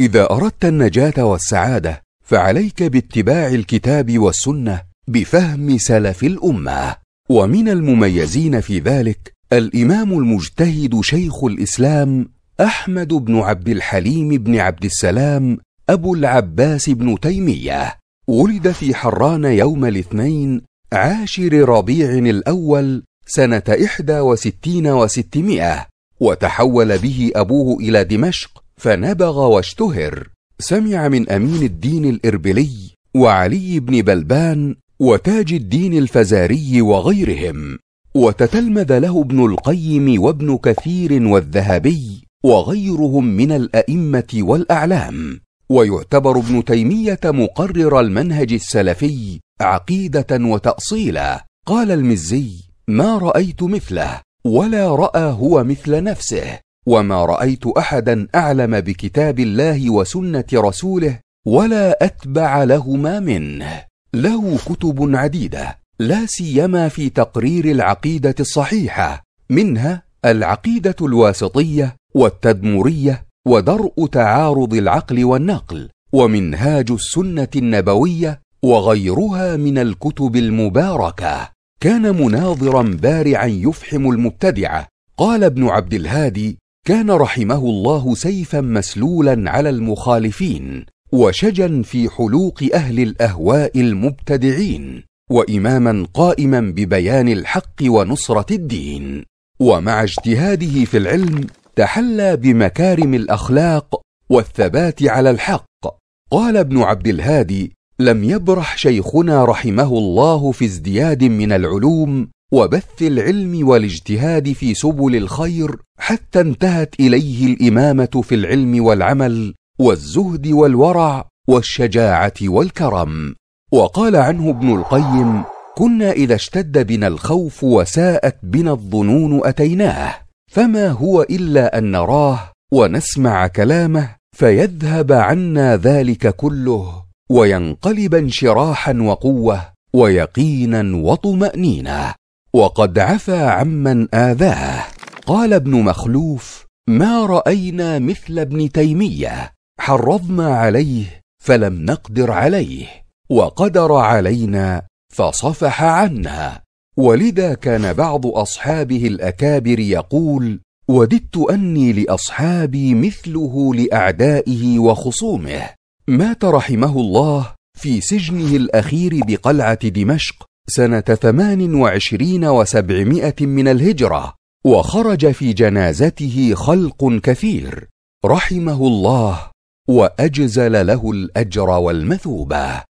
اذا اردت النجاه والسعاده فعليك باتباع الكتاب والسنه بفهم سلف الامه ومن المميزين في ذلك الامام المجتهد شيخ الاسلام احمد بن عبد الحليم بن عبد السلام ابو العباس بن تيميه ولد في حران يوم الاثنين عاشر ربيع الاول سنه احدى وستين وستمائه وتحول به ابوه الى دمشق فنبغ واشتهر سمع من امين الدين الاربلي وعلي بن بلبان وتاج الدين الفزاري وغيرهم وتتلمذ له ابن القيم وابن كثير والذهبي وغيرهم من الائمه والاعلام ويعتبر ابن تيميه مقرر المنهج السلفي عقيده وتاصيلا قال المزي ما رايت مثله ولا راى هو مثل نفسه وما رايت احدا اعلم بكتاب الله وسنه رسوله ولا اتبع لهما منه له كتب عديده لا سيما في تقرير العقيده الصحيحه منها العقيده الواسطيه والتدمريه ودرء تعارض العقل والنقل ومنهاج السنه النبويه وغيرها من الكتب المباركه كان مناظرا بارعا يفحم المبتدعه قال ابن عبد الهادي كان رحمه الله سيفا مسلولا على المخالفين وشجا في حلوق اهل الاهواء المبتدعين واماما قائما ببيان الحق ونصره الدين ومع اجتهاده في العلم تحلى بمكارم الاخلاق والثبات على الحق قال ابن عبد الهادي لم يبرح شيخنا رحمه الله في ازدياد من العلوم وبث العلم والاجتهاد في سبل الخير حتى انتهت اليه الامامه في العلم والعمل والزهد والورع والشجاعه والكرم وقال عنه ابن القيم كنا اذا اشتد بنا الخوف وساءت بنا الظنون اتيناه فما هو الا ان نراه ونسمع كلامه فيذهب عنا ذلك كله وينقلب انشراحا وقوه ويقينا وطمانينه وقد عفى عمن آذاه قال ابن مخلوف ما رأينا مثل ابن تيمية حرضنا عليه فلم نقدر عليه وقدر علينا فصفح عنا ولذا كان بعض أصحابه الأكابر يقول وددت أني لأصحابي مثله لأعدائه وخصومه مات رحمه الله في سجنه الأخير بقلعة دمشق سنة ثمان وعشرين وسبعمائة من الهجرة وخرج في جنازته خلق كثير رحمه الله وأجزل له الأجر والمثوبة